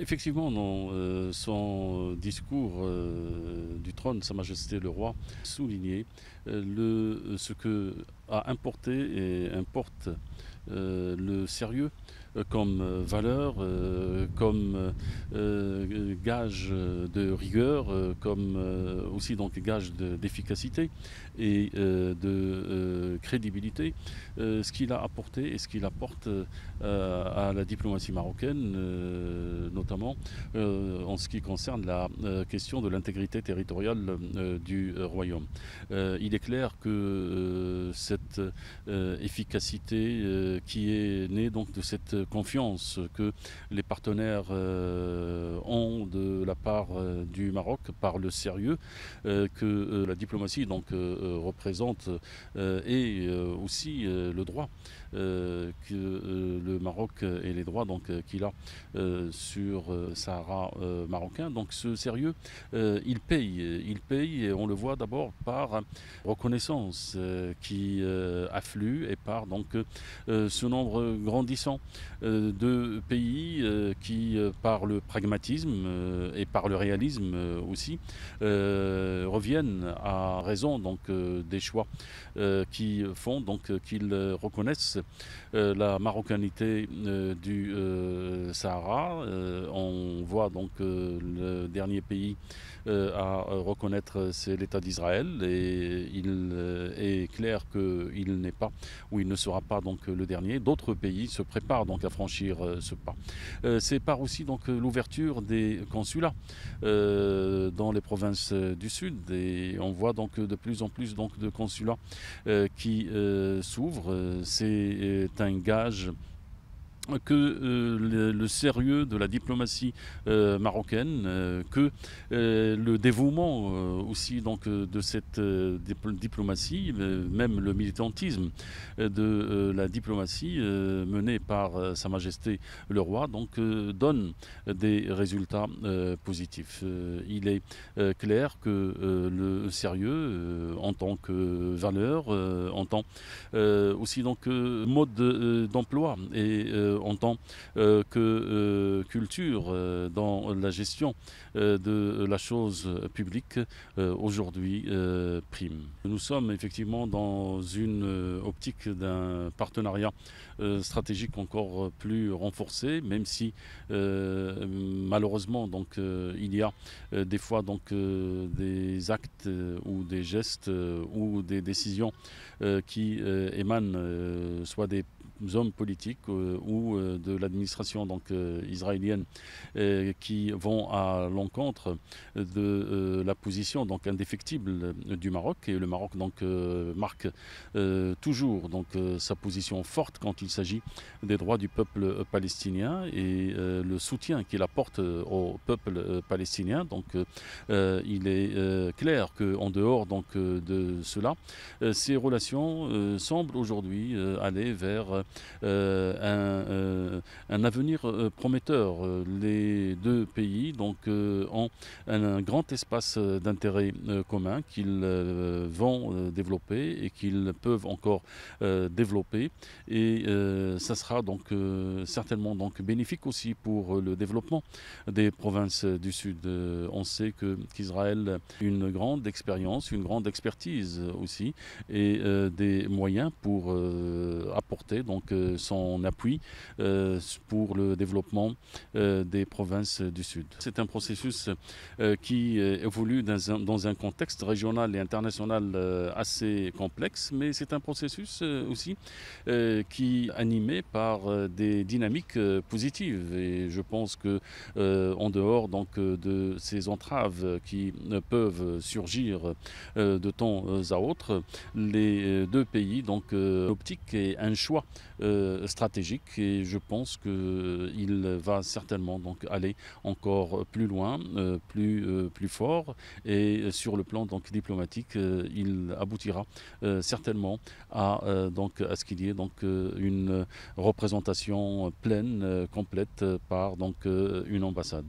effectivement, dans euh, son euh, discours euh, du trône, Sa Majesté le Roi soulignait le, ce que à importer et importe euh, le sérieux euh, comme euh, valeur, comme gage de rigueur, comme aussi donc gage d'efficacité et de crédibilité, ce qu'il a apporté et ce qu'il apporte à la diplomatie marocaine, notamment en ce qui concerne la question de l'intégrité territoriale du royaume. il est clair que cette cette euh, efficacité euh, qui est née donc de cette confiance que les partenaires euh, ont de la part du Maroc par le sérieux que la diplomatie donc représente et aussi le droit que le Maroc et les droits donc qu'il a sur Sahara marocain donc ce sérieux il paye il paye et on le voit d'abord par reconnaissance qui euh, afflue et par donc euh, ce nombre grandissant euh, de pays qui, par le pragmatisme et par le réalisme aussi, reviennent à raison donc des choix qui font donc qu'ils reconnaissent la marocanité du Sahara. on voit donc le dernier pays à reconnaître c'est l'État d'Israël et il est clair que il n'est pas ou il ne sera pas donc le dernier. D'autres pays se préparent donc à franchir euh, ce pas. Euh, c'est par aussi donc l'ouverture des consulats euh, dans les provinces du sud et on voit donc de plus en plus donc de consulats qui s'ouvrent. C'est un gage que euh, le, sérieux de la diplomatie euh, marocaine, euh, que le dévouement aussi donc de cette diplomatie, même le militantisme de la diplomatie menée par Sa Majesté le Roi, donc donne des résultats positifs. il est clair que le sérieux, en tant que valeur, en tant aussi donc mode d'emploi et en tant euh, que euh, culture euh, dans la gestion de la chose publique aujourd'hui prime. Nous sommes effectivement dans une optique d'un partenariat stratégique encore plus renforcé, même si malheureusement donc il y a des fois donc des actes ou des gestes ou des décisions qui émanent soit des hommes politiques euh, ou euh, de l'administration donc euh, israélienne qui vont à l'encontre de la position donc indéfectible du Maroc et le Maroc donc marque toujours donc sa position forte quand il s'agit des droits du peuple palestinien et le soutien qu'il apporte au peuple palestinien donc il est clair que en dehors donc de cela ces relations semblent aujourd'hui aller vers euh, euh, un, avenir euh, prometteur. Les deux pays donc, ont un, grand espace d'intérêt commun qu'ils vont développer et qu'ils peuvent encore développer. Et ça sera donc certainement donc, bénéfique aussi pour le développement des provinces du Sud. On sait qu'Israël a une grande expérience, une grande expertise aussi et des moyens pour apporter euh, son appui euh, pour le développement euh, des provinces du Sud. C'est un processus qui évolue dans un, contexte régional et international assez complexe, mais c'est un processus aussi qui est animé par des dynamiques positives. Et je pense que en dehors donc de ces entraves qui peuvent surgir de temps à autre, les deux pays donc l'optique est un choix euh, stratégique et je pense qu'il va certainement donc aller encore plus loin, euh, plus, euh, plus fort et sur le plan donc diplomatique, il aboutira certainement à, donc, à ce qu'il y ait donc, une représentation pleine, complète par donc, une ambassade.